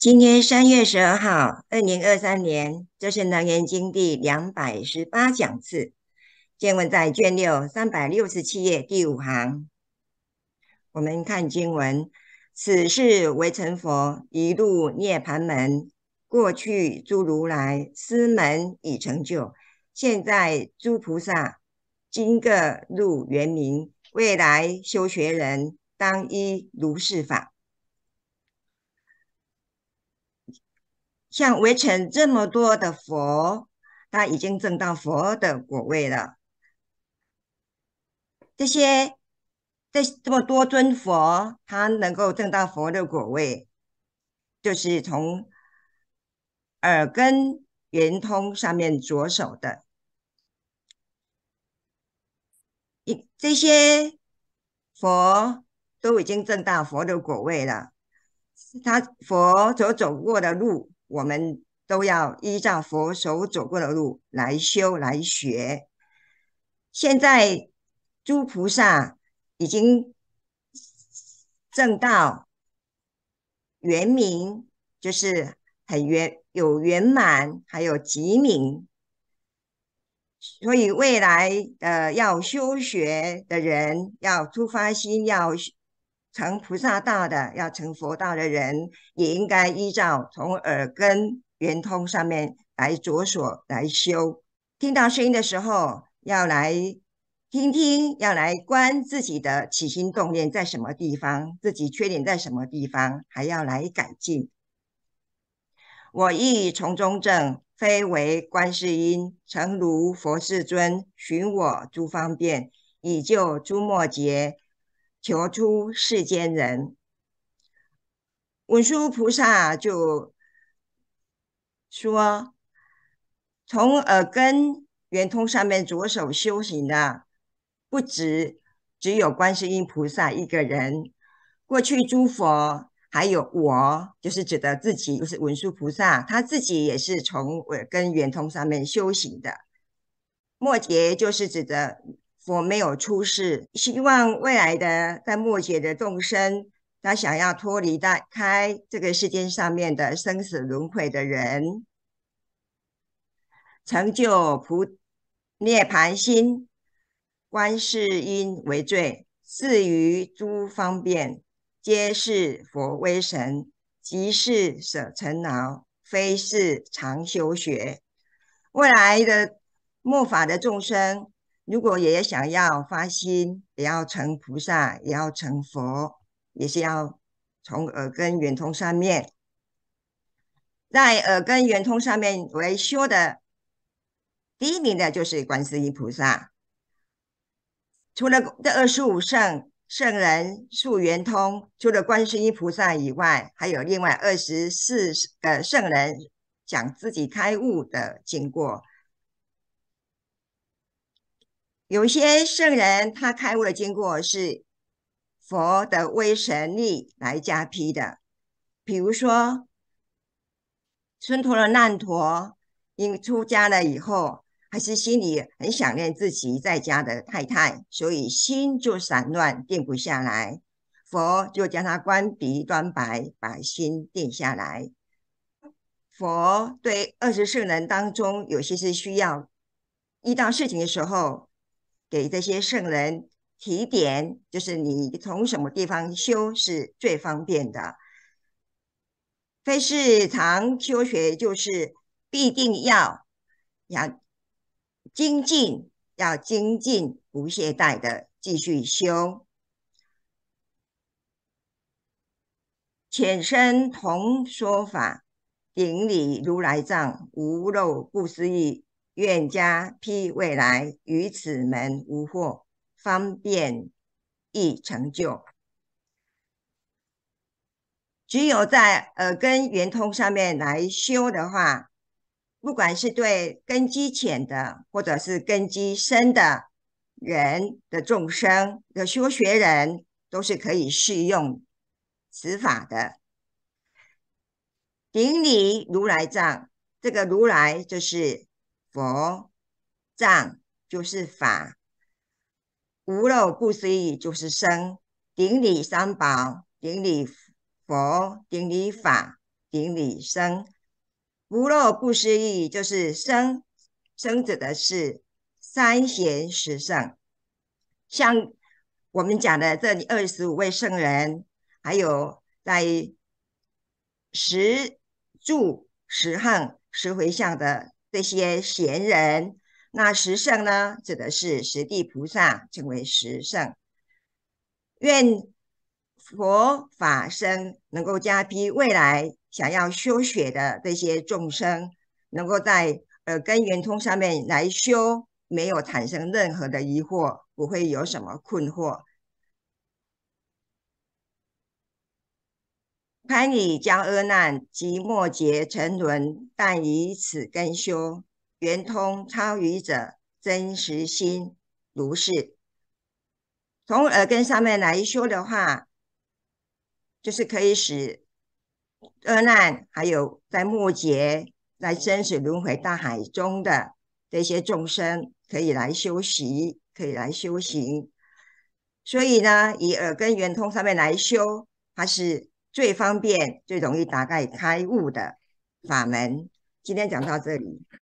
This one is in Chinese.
今天三月十二号，二零二三年，这是南岩经第两百十八讲次。见文在卷六三百六十七页第五行。我们看经文：此事为成佛，一路涅盘门。过去诸如来师门已成就，现在诸菩萨今各入圆明，未来修学人当依如是法。像围城这么多的佛，他已经证到佛的果位了。这些这这么多尊佛，他能够证到佛的果位，就是从耳根圆通上面着手的。一这些佛都已经证到佛的果位了，他佛所走过的路。我们都要依照佛所走过的路来修来学。现在诸菩萨已经正道圆明，就是很圆有圆满，还有吉明。所以未来呃要修学的人，要出发心要。成菩萨道的，要成佛道的人，也应该依照从耳根圆通上面来着所来修。听到声音的时候，要来听听，要来观自己的起心动念在什么地方，自己缺点在什么地方，还要来改进。我亦从中正，非为观世音，诚如佛世尊，寻我诸方便，以救诸末劫。求出世间人，文殊菩萨就说：“从耳根圆通上面着手修行的，不止只有观世音菩萨一个人。过去诸佛还有我，就是指的自己，就是文殊菩萨他自己也是从耳根圆通上面修行的。末劫就是指的。”佛没有出世，希望未来的在末劫的众生，他想要脱离大开这个世界上面的生死轮回的人，成就菩涅槃心，观世音为最，是于诸方便，皆是佛威神，即是舍尘劳，非是常修学。未来的末法的众生。如果也想要发心，也要成菩萨，也要成佛，也是要从耳根圆通上面。在耳根圆通上面为修的，第一名的就是观世音菩萨。除了这二十五圣圣人数圆通，除了观世音菩萨以外，还有另外二十四个圣人讲自己开悟的经过。有些圣人，他开悟的经过是佛的威神力来加批的。比如说，村陀的难陀，因出家了以后，还是心里很想念自己在家的太太，所以心就散乱，定不下来。佛就将他关鼻端白，把心定下来。佛对二十世人当中，有些是需要遇到事情的时候。给这些圣人提点，就是你从什么地方修是最方便的。非是常修学，就是必定要要精进，要精进，不懈怠的继续修。浅深同说法，顶礼如来藏，无漏不思议。愿家批未来于此门无惑方便易成就。只有在耳根圆通上面来修的话，不管是对根基浅的，或者是根基深的人的众生的修学人，都是可以适用此法的。顶礼如来藏，这个如来就是。佛、藏就是法，无漏不思议就是生。顶礼三宝，顶礼佛，顶礼法，顶礼生。无漏不思议就是生生指的是三贤十圣，像我们讲的这里二十五位圣人，还有在十住、十行、十回向的。这些贤人，那十圣呢？指的是十地菩萨称为十圣。愿佛法生能够加批未来想要修学的这些众生，能够在呃根源通上面来修，没有产生任何的疑惑，不会有什么困惑。潘以将厄难及末劫沉沦，但以此根修圆通超于者真实心，如是。从耳根上面来说的话，就是可以使厄难还有在末劫在生死轮回大海中的这些众生，可以来修习，可以来修行。所以呢，以耳根圆通上面来修，它是。最方便、最容易打开开悟的法门，今天讲到这里。